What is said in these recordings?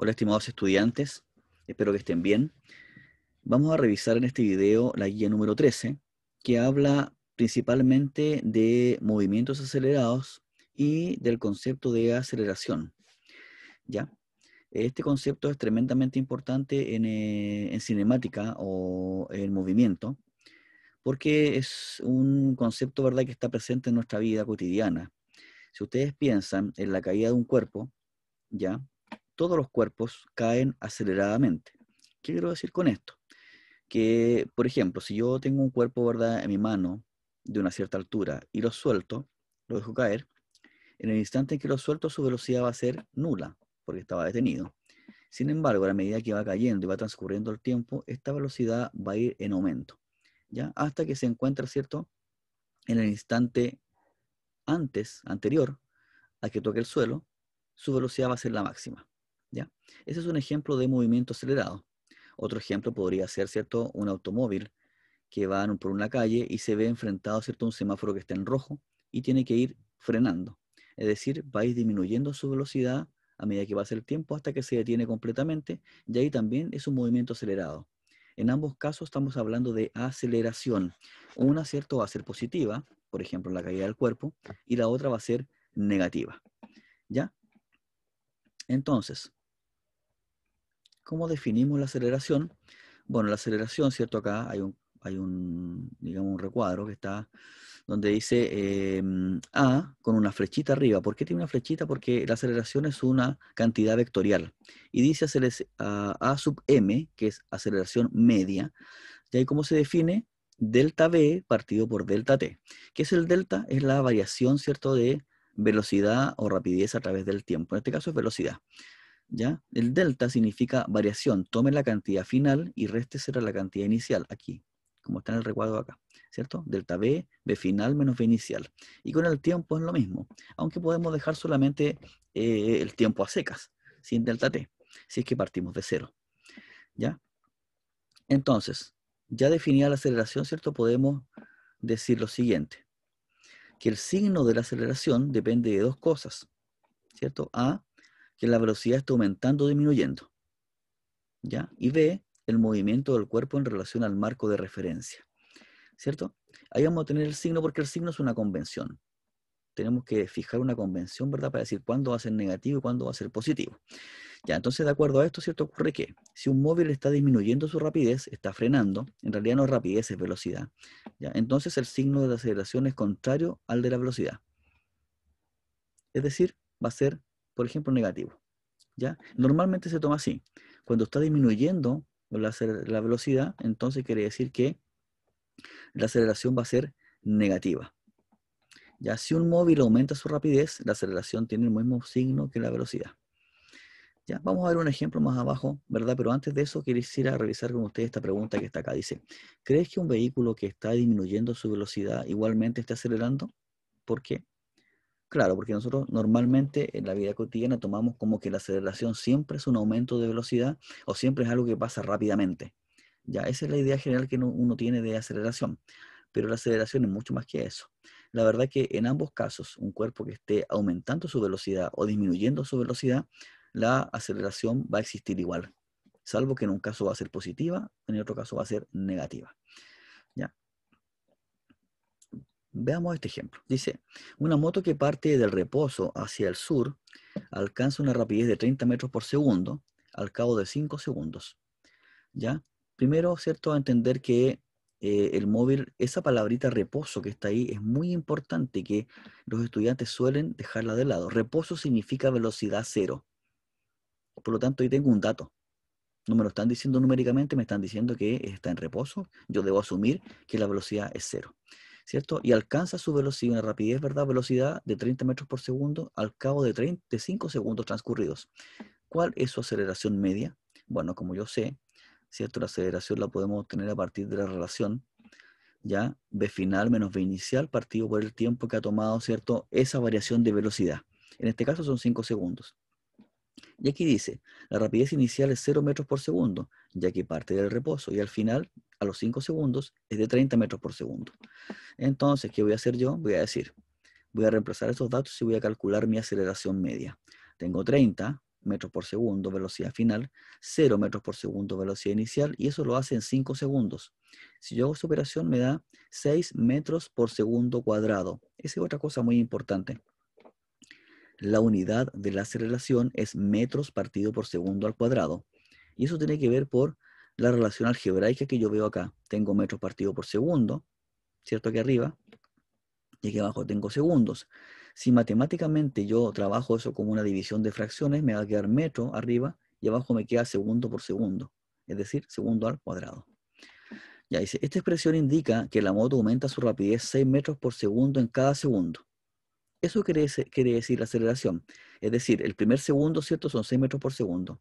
Hola estimados estudiantes, espero que estén bien. Vamos a revisar en este video la guía número 13, que habla principalmente de movimientos acelerados y del concepto de aceleración. ¿Ya? Este concepto es tremendamente importante eh, en, cinemática o en movimiento, porque es un concepto ¿verdad? que está presente en nuestra vida cotidiana. Si ustedes piensan en la caída de un cuerpo, ¿ya? todos los cuerpos caen aceleradamente. ¿Qué quiero decir con esto? Que, por ejemplo, si yo tengo un cuerpo ¿verdad? en mi mano de una cierta altura y lo suelto, lo dejo caer, en el instante en que lo suelto su velocidad va a ser nula, porque estaba detenido. Sin embargo, a la medida que va cayendo y va transcurriendo el tiempo, esta velocidad va a ir en aumento, ¿ya? Hasta que se encuentra, ¿cierto? En el instante antes, anterior, a que toque el suelo, su velocidad va a ser la máxima. Ese es un ejemplo de movimiento acelerado. Otro ejemplo podría ser, ¿cierto?, un automóvil que va por una calle y se ve enfrentado, ¿cierto?, a un semáforo que está en rojo y tiene que ir frenando. Es decir, va a ir disminuyendo su velocidad a medida que pasa el tiempo hasta que se detiene completamente y ahí también es un movimiento acelerado. En ambos casos estamos hablando de aceleración. Una, ¿cierto?, va a ser positiva, por ejemplo, la caída del cuerpo, y la otra va a ser negativa. ¿Ya? Entonces, ¿Cómo definimos la aceleración? Bueno, la aceleración, ¿cierto? Acá hay un, hay un digamos, un recuadro que está donde dice em, A con una flechita arriba. ¿Por qué tiene una flechita? Porque la aceleración es una cantidad vectorial. Y dice a, sub m, que es aceleración media. ¿Y ahí cómo se define delta b partido por delta t. ¿Qué es el delta? Es la variación, ¿cierto?, de velocidad o rapidez a través del tiempo. En este caso es velocidad. ¿ya? El delta significa variación. Tome la cantidad final y reste será la cantidad inicial, aquí, como está en el recuadro acá, ¿cierto? Delta B, B final menos B inicial. Y con el tiempo es lo mismo, aunque podemos dejar solamente eh, el tiempo a secas, sin delta T, si es que partimos de cero, ¿ya? Entonces, ya definida la aceleración, ¿cierto? Podemos decir lo siguiente, que el signo de la aceleración depende de dos cosas, ¿cierto? A que la velocidad está aumentando o disminuyendo. ¿Ya? Y ve el movimiento del cuerpo en relación al marco de referencia. ¿Cierto? Ahí vamos a tener el signo porque el signo es una convención. Tenemos que fijar una convención, ¿verdad? Para decir cuándo va a ser negativo y cuándo va a ser positivo. Ya, entonces, de acuerdo a esto, ¿cierto? Ocurre que si un móvil está disminuyendo su rapidez, está frenando, en realidad no es rapidez, es velocidad. ¿ya? Entonces, el signo de la aceleración es contrario al de la velocidad. Es decir, va a ser por ejemplo, negativo. ¿ya? Normalmente se toma así. Cuando está disminuyendo la, velocidad, entonces quiere decir que la aceleración va a ser negativa. Ya si un móvil aumenta su rapidez, la aceleración tiene el mismo signo que la velocidad. Ya, vamos a ver un ejemplo más abajo, ¿verdad? Pero antes de eso quisiera revisar con ustedes esta pregunta que está acá. Dice, ¿crees que un vehículo que está disminuyendo su velocidad igualmente está acelerando? ¿Por qué? Claro, porque nosotros normalmente en la vida cotidiana tomamos como que la aceleración siempre es un aumento de velocidad o siempre es algo que pasa rápidamente. Ya, esa es la idea general que uno tiene de aceleración, pero la aceleración es mucho más que eso. La verdad es que en ambos casos, un cuerpo que esté aumentando su velocidad o disminuyendo su velocidad, la aceleración va a existir igual, salvo que en un caso va a ser positiva, en el otro caso va a ser negativa. ¿Ya? Veamos este ejemplo. Dice, una moto que parte del reposo hacia el sur alcanza una rapidez de 30 metros por segundo al cabo de 5 segundos. ¿Ya? Primero, ¿cierto? A entender que eh, el móvil, esa palabrita reposo que está ahí es muy importante que los estudiantes suelen dejarla de lado. Reposo significa velocidad cero. Por lo tanto, ahí tengo un dato. No me lo están diciendo numéricamente, me están diciendo que está en reposo. Yo debo asumir que la velocidad es cero. ¿cierto? Y alcanza su velocidad, una rapidez, ¿verdad? Velocidad de 30 metros por segundo al cabo de 35 segundos transcurridos. ¿Cuál es su aceleración media? Bueno, como yo sé, ¿cierto? La aceleración la podemos obtener a partir de la relación, ¿ya? B final menos B inicial partido por el tiempo que ha tomado, ¿cierto? Esa variación de velocidad. En este caso son 5 segundos. Y aquí dice, la rapidez inicial es 0 metros por segundo, ya que parte del reposo, y al final a los 5 segundos es de 30 metros por segundo. Entonces, ¿qué voy a hacer yo? Voy a decir, voy a reemplazar esos datos y voy a calcular mi aceleración media. Tengo 30 metros por segundo, velocidad final, 0 metros por segundo, velocidad inicial, y eso lo hace en 5 segundos. Si yo hago esta operación, me da 6 metros por segundo cuadrado. Esa es otra cosa muy importante. La unidad de la aceleración es metros partido por segundo al cuadrado. Y eso tiene que ver por la relación algebraica que yo veo acá. Tengo metros partidos por segundo, ¿cierto? Aquí arriba. Y aquí abajo tengo segundos. Si matemáticamente yo trabajo eso como una división de fracciones, me va a quedar metro arriba y abajo me queda segundo por segundo. Es decir, segundo al cuadrado. Ya dice, esta expresión indica que la moto aumenta su rapidez 6 metros por segundo en cada segundo. Eso quiere, decir la aceleración. Es decir, el primer segundo, ¿cierto? Son 6 metros por segundo.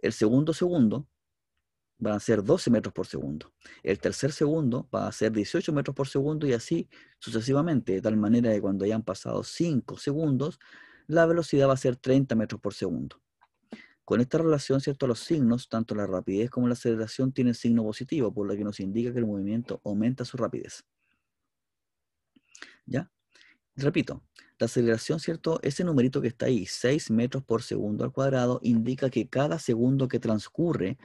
El segundo segundo van a ser 12 metros por segundo. El tercer segundo va a ser 18 metros por segundo y así sucesivamente, de tal manera que cuando hayan pasado 5 segundos, la velocidad va a ser 30 metros por segundo. Con esta relación, ¿cierto? Los signos, tanto la rapidez como la aceleración, tienen signo positivo, por lo que nos indica que el movimiento aumenta su rapidez. ¿Ya? Repito, la aceleración, ¿cierto? Ese numerito que está ahí, 6 metros por segundo al cuadrado, indica que cada segundo que transcurre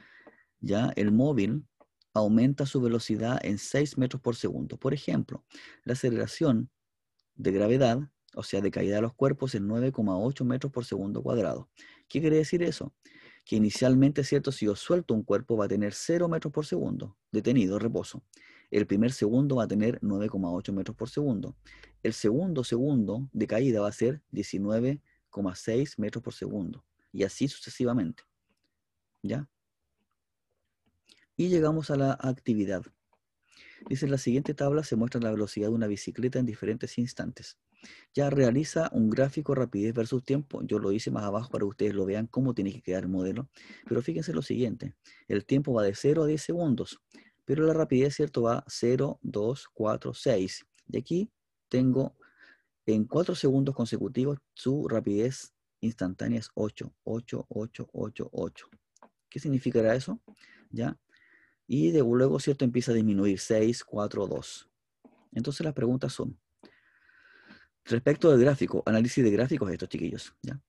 ya el móvil aumenta su velocidad en 6 metros por segundo. Por ejemplo, la aceleración de gravedad, o sea, de caída de los cuerpos, es 9,8 metros por segundo cuadrado. ¿Qué quiere decir eso? Que inicialmente, ¿cierto? Si yo suelto un cuerpo va a tener 0 metros por segundo, detenido, reposo. El primer segundo va a tener 9,8 metros por segundo. El segundo segundo de caída va a ser 19,6 metros por segundo. Y así sucesivamente. ¿Ya? Y llegamos a la actividad. Dice, la siguiente tabla se muestra la velocidad de una bicicleta en diferentes instantes. Ya realiza un gráfico rapidez versus tiempo. Yo lo hice más abajo para que ustedes lo vean cómo tiene que quedar el modelo. Pero fíjense lo siguiente. El tiempo va de 0 a 10 segundos. Pero la rapidez, ¿cierto? Va 0, 2, 4, 6. Y aquí tengo en 4 segundos consecutivos su rapidez instantánea es 8, 8, 8, 8, 8. ¿Qué significará eso? ¿Ya? Y de, luego, ¿cierto? Empieza a disminuir 6, 4, 2. Entonces las preguntas son, respecto del gráfico, análisis de gráficos estos chiquillos, ¿ya?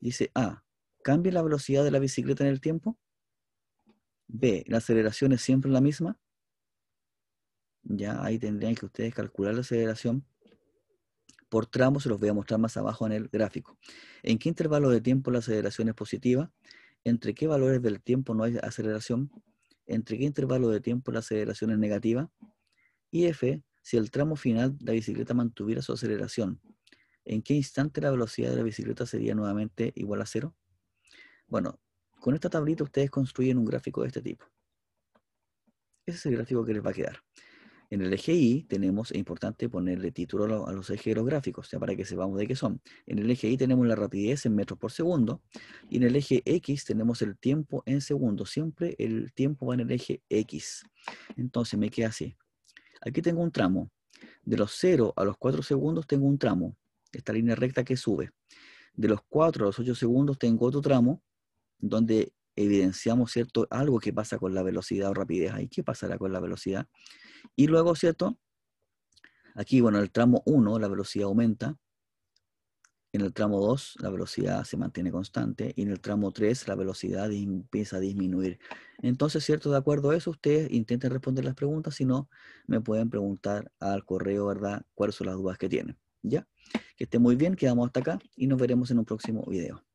Dice A, ¿cambia la velocidad de la bicicleta en el tiempo? B, ¿la aceleración es siempre la misma? Ya ahí tendrían que ustedes calcular la aceleración por tramos, se los voy a mostrar más abajo en el gráfico. ¿En qué intervalo de tiempo la aceleración es positiva? ¿Entre qué valores del tiempo no hay aceleración? entre qué intervalo de tiempo la aceleración es negativa, y F, si el tramo final la bicicleta mantuviera su aceleración, ¿en qué instante la velocidad de la bicicleta sería nuevamente igual a cero? Bueno, con esta tablita ustedes construyen un gráfico de este tipo. Ese es el gráfico que les va a quedar. En el eje Y tenemos, es importante ponerle título a los ejes gráficos, ya para que sepamos de qué son. En el eje Y tenemos la rapidez en metros por segundo y en el eje X tenemos el tiempo en segundos. Siempre el tiempo va en el eje X. Entonces me queda así. Aquí tengo un tramo. De los 0 a los 4 segundos tengo un tramo, esta línea recta que sube. De los 4 a los 8 segundos tengo otro tramo donde evidenciamos, ¿cierto? Algo que pasa con la velocidad o rapidez ahí, ¿qué pasará con la velocidad? Y luego, ¿cierto? Aquí, bueno, en el tramo 1 la velocidad aumenta, en el tramo 2 la velocidad se mantiene constante y en el tramo 3 la velocidad empieza a disminuir. Entonces, ¿cierto? De acuerdo a eso, ustedes intenten responder las preguntas, si no, me pueden preguntar al correo, ¿verdad? ¿Cuáles son las dudas que tienen? ¿Ya? Que esté muy bien, quedamos hasta acá y nos veremos en un próximo video.